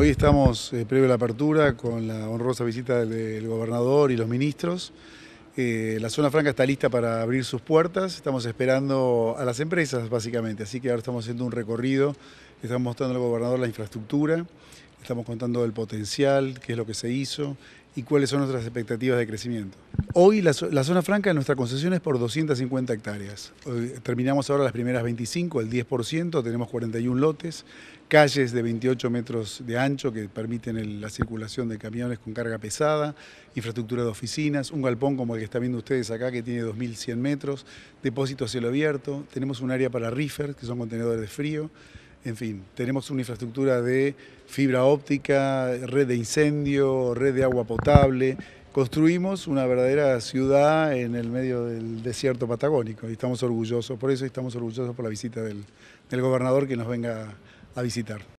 Hoy estamos, eh, previo a la apertura, con la honrosa visita del, gobernador y los ministros. Eh, la zona franca está lista para abrir sus puertas, estamos esperando a las empresas básicamente, así que ahora estamos haciendo un recorrido, estamos mostrando al gobernador la infraestructura, estamos contando el potencial, qué es lo que se hizo y cuáles son nuestras expectativas de crecimiento. Hoy la, zona franca de nuestra concesión es por 250 hectáreas. terminamos ahora las primeras 25, el 10%, tenemos 41 lotes, calles de 28 metros de ancho que permiten la circulación de camiones con carga pesada, infraestructura de oficinas, un galpón como el que están viendo ustedes acá que tiene 2.100 metros, depósito a cielo abierto, tenemos un área para reefers, que son contenedores de frío, en fin, tenemos una infraestructura de fibra óptica, red de incendio, red de agua potable. Construimos una verdadera ciudad en el medio del desierto patagónico y estamos orgullosos por eso y estamos orgullosos por la visita del, del gobernador que nos venga a visitar.